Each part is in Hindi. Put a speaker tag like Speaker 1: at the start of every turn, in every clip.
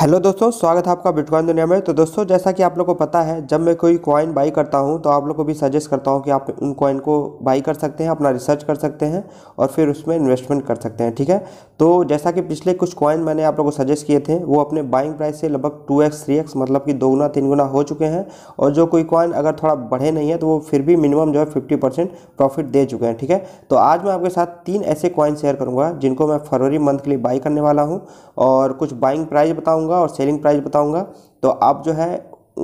Speaker 1: हेलो दोस्तों स्वागत है आपका बिटकॉइन दुनिया में तो दोस्तों जैसा कि आप लोग को पता है जब मैं कोई कॉइन बाई करता हूं तो आप लोग को भी सजेस्ट करता हूं कि आप उन कॉइन को बाई कर सकते हैं अपना रिसर्च कर सकते हैं और फिर उसमें इन्वेस्टमेंट कर सकते हैं ठीक है तो जैसा कि पिछले कुछ कॉइन मैंने आप लोग को सजेस्ट किए थे वो अपने बाइंग प्राइस से लगभग टू एक्स थ्री एक्स मतलब कि दो गुना तीन गुना हो चुके हैं और जो कोई कॉइन अगर थोड़ा बढ़े नहीं है तो वो फिर भी मिनिमम जो है फिफ्टी परसेंट प्रॉफिट दे चुके हैं ठीक है तो आज मैं आपके साथ तीन ऐसे कॉइन शेयर करूँगा जिनको मैं फरवरी मंथ के लिए बाई करने वाला हूँ और कुछ बाइंग प्राइस बताऊँगा बताऊंगा और सेलिंग प्राइस बताऊंगा तो आप जो है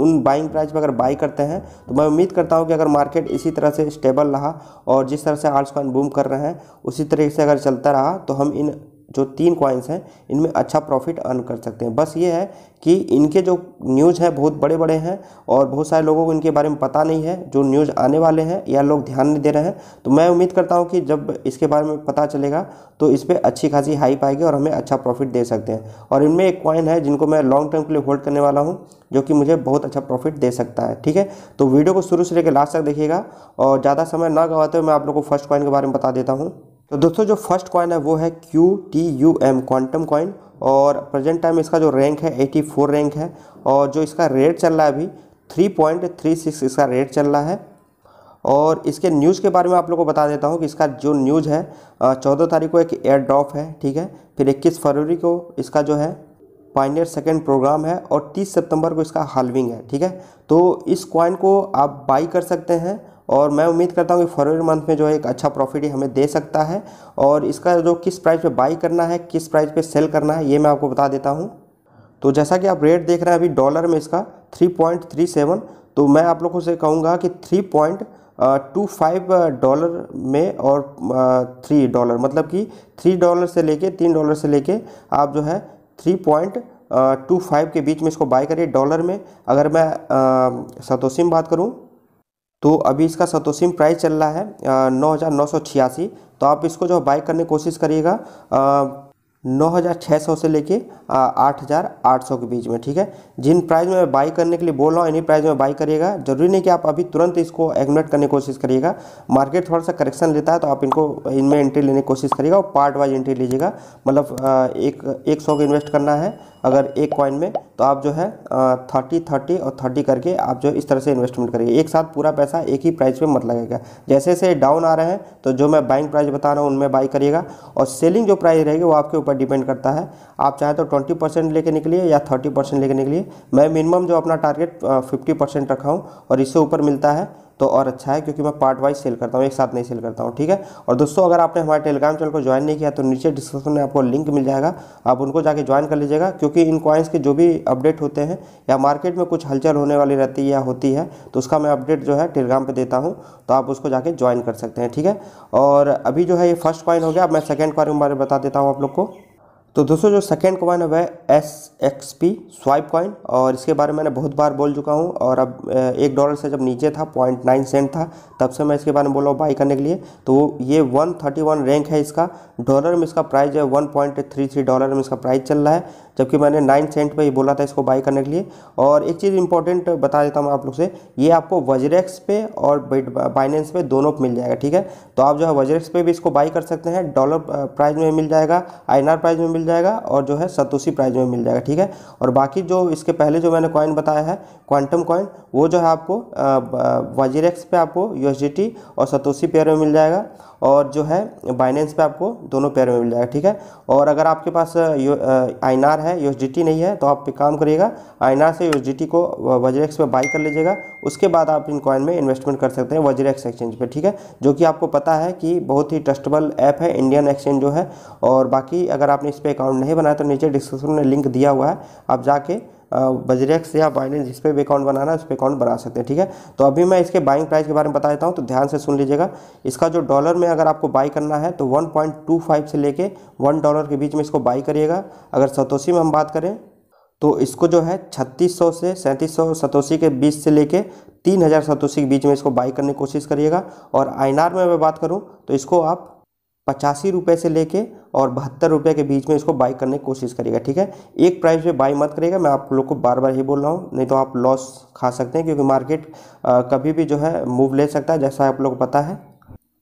Speaker 1: उन बाइंग प्राइस पर अगर बाई करते हैं तो मैं उम्मीद करता हूं कि अगर मार्केट इसी तरह से स्टेबल रहा और जिस तरह से आर्ट्स कॉइन बूम कर रहे हैं उसी तरीके से अगर चलता रहा तो हम इन जो तीन क्वाइंस हैं इनमें अच्छा प्रॉफिट अर्न कर सकते हैं बस ये है कि इनके जो न्यूज़ हैं बहुत बड़े बड़े हैं और बहुत सारे लोगों को इनके बारे में पता नहीं है जो न्यूज़ आने वाले हैं या लोग ध्यान नहीं दे रहे हैं तो मैं उम्मीद करता हूँ कि जब इसके बारे में पता चलेगा तो इस पर अच्छी खासी हाइप आएगी और हमें अच्छा प्रॉफिट दे सकते हैं और इनमें एक क्वाइन है जिनको मैं लॉन्ग टर्म के लिए होल्ड करने वाला हूँ जो कि मुझे बहुत अच्छा प्रॉफिट दे सकता है ठीक है तो वीडियो को शुरू से लेकर लास्ट तक देखिएगा और ज़्यादा समय ना गवाते हुए मैं आप लोग को फर्स्ट क्वाइन के बारे में बता देता हूँ तो दोस्तों जो फर्स्ट कॉइन है वो है Q T U M quantum coin और प्रेजेंट टाइम इसका जो रैंक है 84 रैंक है और जो इसका रेट चल रहा है अभी 3.36 इसका रेट चल रहा है और इसके न्यूज़ के बारे में आप लोगों को बता देता हूँ कि इसका जो न्यूज़ है चौदह तारीख को एक एयर ड्रॉप है ठीक है फिर इक्कीस फरवरी को इसका जो है पाइनियर सेकेंड प्रोग्राम है और 30 सितंबर को इसका हालविंग है ठीक है तो इस कॉइन को आप बाई कर सकते हैं और मैं उम्मीद करता हूँ कि फरवरी मंथ में जो है एक अच्छा प्रॉफिट ही हमें दे सकता है और इसका जो किस प्राइस पे बाई करना है किस प्राइस पे सेल करना है ये मैं आपको बता देता हूँ तो जैसा कि आप रेट देख रहे हैं अभी डॉलर में इसका 3.37 तो मैं आप लोगों से कहूँगा कि 3.25 डॉलर में और थ्री डॉलर मतलब कि थ्री डॉलर से लेके तीन डॉलर से लेके आप जो है थ्री पॉइंट टू फाइव के बीच में इसको बाय करिए डॉलर में अगर मैं सतोसी में बात करूँ तो अभी इसका सतोसिम प्राइस चल रहा है नौ हज़ार नौ सौ छियासी तो आप इसको जो बाय करने की कोशिश करिएगा 9,600 से लेके 8,800 के बीच में ठीक है जिन प्राइस में मैं बाई करने के लिए बोल रहा हूँ इन्हीं प्राइस में बाई करिएगा जरूरी नहीं कि आप अभी तुरंत इसको एग्नोट करने की कोशिश करिएगा मार्केट थोड़ा सा करेक्शन लेता है तो आप इनको इनमें एंट्री लेने की कोशिश करिएगा और पार्ट वाइज एंट्री लीजिएगा मतलब एक एक सौ को इन्वेस्ट करना है अगर एक कॉइन में तो आप जो है थर्टी थर्टी और थर्टी करके आप जो इस तरह से इन्वेस्टमेंट करिए एक साथ पूरा पैसा एक ही प्राइस पे मत लगेगा जैसे जैसे डाउन आ रहे हैं तो जो मैं बाइंग प्राइस बता रहा हूँ उनमें बाई करिएगा और सेलिंग जो प्राइस रहेगी वो आपके ऊपर पर डिपेंड करता है आप चाहे तो ट्वेंटी परसेंट लेके निकलिए या थर्टी परसेंट लेके निकलिए मैं मिनिमम जो अपना टारगेट फिफ्टी परसेंट रखा हूँ और इससे ऊपर मिलता है तो और अच्छा है क्योंकि मैं पार्ट वाइज सेल करता हूँ एक साथ नहीं सेल करता हूँ ठीक है और दोस्तों अगर आपने हमारे टेलीग्राम चैनल को ज्वाइन नहीं किया तो नीचे डिस्क्रिप्शन में आपको लिंक मिल जाएगा आप उनको जाके ज्वाइन कर लीजिएगा क्योंकि इन कॉइन्स के जो भी अपडेट होते हैं या मार्केट में कुछ हलचल होने वाली रहती है या होती है तो उसका मैं अपडेट जो है टेलीग्राम पर देता हूँ तो आप उसको जाके ज्वाइन कर सकते हैं ठीक है और अभी जो है ये फर्स्ट कॉइन हो गया अब मैं सेकेंड कॉइन के बारे में बता देता हूँ आप लोग को तो दोस्तों जो सेकेंड कॉइन है वह S X P swipe coin और इसके बारे में मैंने बहुत बार बोल चुका हूँ और अब एक डॉलर से जब नीचे था पॉइंट नाइन सेंट था तब से मैं इसके बारे में बोल रहा हूँ बाई करने के लिए तो ये वन थर्टी वन रैंक है इसका डॉलर में इसका प्राइस है one point three three dollar में इसका प्राइस चल रहा है जबकि मैंने नाइन सेंट पर ही बोला था इसको बाई करने के लिए और एक चीज़ इंपॉर्टेंट बता देता हूँ आप लोग से ये आपको वजरेक्स पे और बाइनेंस पे दोनों मिल जाएगा ठीक है तो आप जो है वजरेक्स पे भी इसको बाई कर सकते हैं डॉलर प्राइज में मिल जाएगा आई प्राइज में मिल जाएगा और जो है सतोशी प्राइज में मिल जाएगा ठीक है और बाकी जो इसके पहले जो मैंने कॉइन बताया है क्वांटम कॉइन वो जो है आपको वजीरेक्स पे आपको यू और सतोशी पेयर में मिल जाएगा और जो है बाइनेंस पे आपको दोनों पेयर में मिल जाएगा ठीक है और अगर आपके पास आई है यू नहीं है तो आप काम करिएगा आई से यू को वजरेक्स में बाई कर लीजिएगा उसके बाद आप इन कॉइन में इन्वेस्टमेंट कर सकते हैं वजरेक्स एक्सचेंज पर ठीक है जो कि आपको पता है कि बहुत ही ट्रस्टेबल ऐप है इंडियन एक्सचेंज जो है और बाकी अगर आपने इस पर अकाउंट नहीं बनाया तो नीचे डिस्क्रिप्शन में लिंक दिया हुआ है आप जाके बजरेक्स या बाइनेंस जिस पर भी अकाउंट बनाना है उस पर अकाउंट बना सकते हैं ठीक है तो अभी मैं इसके बाइंग प्राइस के बारे में बता देता हूँ तो ध्यान से सुन लीजिएगा इसका जो डॉलर में अगर आपको बाई करना है तो 1.25 से लेके 1 डॉलर के बीच में इसको बाई करिएगा अगर सतोशी में हम बात करें तो इसको जो है छत्तीस से सैंतीस सतोसी के बीच से लेके तीन सतोसी के बीच में इसको बाई करने की कोशिश करिएगा और आइनार में मैं बात करूँ तो इसको आप पचासी रुपये से लेके और बहत्तर रुपये के बीच में इसको बाई करने की कोशिश करिएगा ठीक है एक प्राइस पे बाई मत करिएगा मैं आप लोग को बार बार ही बोल रहा हूँ नहीं तो आप लॉस खा सकते हैं क्योंकि मार्केट आ, कभी भी जो है मूव ले सकता है जैसा आप लोग को पता है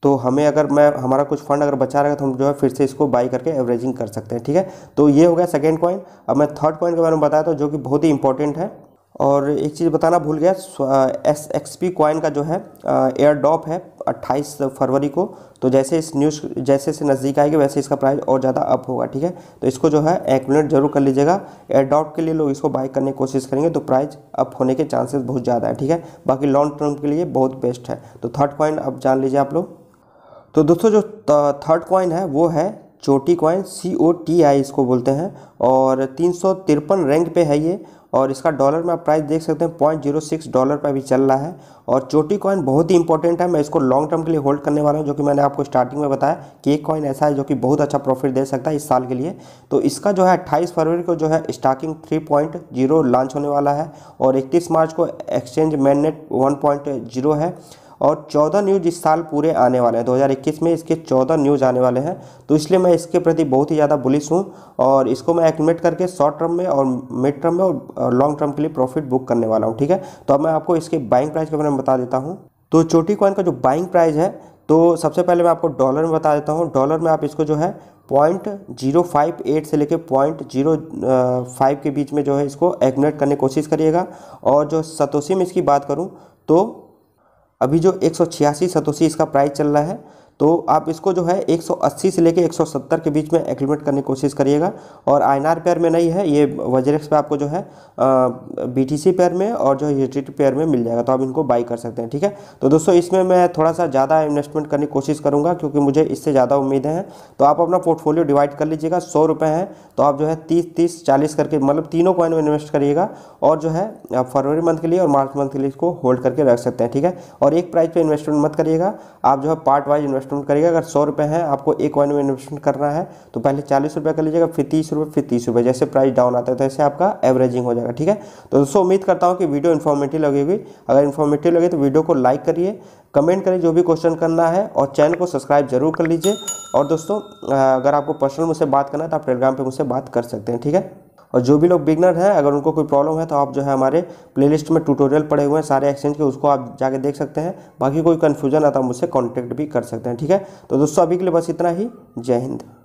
Speaker 1: तो हमें अगर मैं हमारा कुछ फंड अगर बचा रहेगा तो हम जो है फिर से इसको बाई करके एवरेजिंग कर सकते हैं ठीक है तो ये हो गया सेकेंड पॉइंट अब मैं थर्ड पॉइंट के बारे में बताया था जो कि बहुत ही इंपॉर्टेंट है और एक चीज़ बताना भूल गया एस एक्स पी कॉइन का जो है एयर डॉप है 28 फरवरी को तो जैसे इस न्यूज़ जैसे से नज़दीक आएगी वैसे इसका प्राइस और ज़्यादा अप होगा ठीक है तो इसको जो है मिनट जरूर कर लीजिएगा एयर डॉप के लिए लोग इसको बाई करने की कोशिश करेंगे तो प्राइस अप होने के चांसेस बहुत ज़्यादा है ठीक है बाकी लॉन्ग टर्म के लिए बहुत बेस्ट है तो थर्ड कॉइन अब जान लीजिए आप लोग तो दोस्तों जो थर्ड कॉइन है वो है चोटी coin C O T I इसको बोलते हैं और तीन रैंक पे है ये और इसका डॉलर में आप प्राइस देख सकते हैं पॉइंट जीरो सिक्स डॉलर पर अभी चल रहा है और चोटी कॉइन बहुत ही इंपॉर्टेंट है मैं इसको लॉन्ग टर्म के लिए होल्ड करने वाला हूँ जो कि मैंने आपको स्टार्टिंग में बताया कि एक कॉइन ऐसा है जो कि बहुत अच्छा प्रॉफिट दे सकता है इस साल के लिए तो इसका जो है अट्ठाईस फरवरी को जो है starting three point zero launch होने वाला है और इकतीस मार्च को exchange mainnet one point zero है और 14 न्यूज इस साल पूरे आने वाले हैं 2021 में इसके 14 न्यूज आने वाले हैं तो इसलिए मैं इसके प्रति बहुत ही ज़्यादा बुलिस हूँ और इसको मैं एक्मेट करके शॉर्ट टर्म में और मिड टर्म में और लॉन्ग टर्म के लिए प्रॉफिट बुक करने वाला हूँ ठीक है तो अब मैं आपको इसके बाइंग प्राइस के बारे में बता देता हूँ तो चोटी कॉइन का जो बाइंग प्राइस है तो सबसे पहले मैं आपको डॉलर में बता देता हूँ डॉलर में आप इसको जो है पॉइंट जीरो फाइव एट से लेकर पॉइंट जीरो फाइव के बीच में जो है इसको एक्मेट करने की कोशिश करिएगा और जो सतोसी में इसकी बात करूँ तो अभी जो एक सौ छियासी सतोसी इसका प्राइस चल रहा है तो आप इसको जो है 180 से लेके 170 के बीच में एक्लिमेट करने की कोशिश करिएगा और आई पेयर में नहीं है ये वजरेक्स पे आपको जो है बी पेयर में और जो है पेयर में मिल जाएगा तो आप इनको बाई कर सकते हैं ठीक है तो दोस्तों इसमें मैं थोड़ा सा ज़्यादा इन्वेस्टमेंट करने की कोशिश करूँगा क्योंकि मुझे इससे ज़्यादा उम्मीद है तो आप अपना पोर्टफोलियो डिवाइड कर लीजिएगा सौ रुपये हैं तो आप जो है तीस तीस चालीस करके मतलब तीनों कॉइन में इन्वेस्ट करिएगा और जो है आप फरवरी मंथ के लिए और मार्च मंथ के लिए इसको होल्ड करके रख सकते हैं ठीक है और एक प्राइस पर इन्वेस्टमेंट मत करिएगा आप जो है पार्ट वाइज इन्वेस्ट इन्वेस्टमेंट करिएगा अगर सौ रुपये है आपको एक कॉइन में इन्वेस्टमेंट करना है तो पहले चालीस रुपये कर लीजिएगा फिर तीस रुपये फिर तीस रुपये जैसे प्राइस डाउन आता है तो तैसे आपका एवरेजिंग हो जाएगा ठीक है तो दोस्तों उम्मीद करता हूँ कि वीडियो इन्फॉर्मेटिव लगेगी अगर इन्फॉर्मेटिव लगे तो वीडियो को लाइक करिए कमेंट करें जो भी क्वेश्चन करना है और चैनल को सब्सक्राइब जरूर कर लीजिए और दोस्तों अगर आपको पर्सनल मुझसे बात करना है तो आप टेलीग्राम पर मुझसे बात कर सकते हैं ठीक है और जो भी लोग बिगनर हैं अगर उनको कोई प्रॉब्लम है तो आप जो है हमारे प्लेलिस्ट में ट्यूटोरियल पड़े हुए हैं सारे एक्सचेंज के उसको आप जाके देख सकते हैं बाकी कोई कन्फ्यूजन आता है मुझसे कॉन्टैक्ट भी कर सकते हैं ठीक है तो दोस्तों अभी के लिए बस इतना ही जय हिंद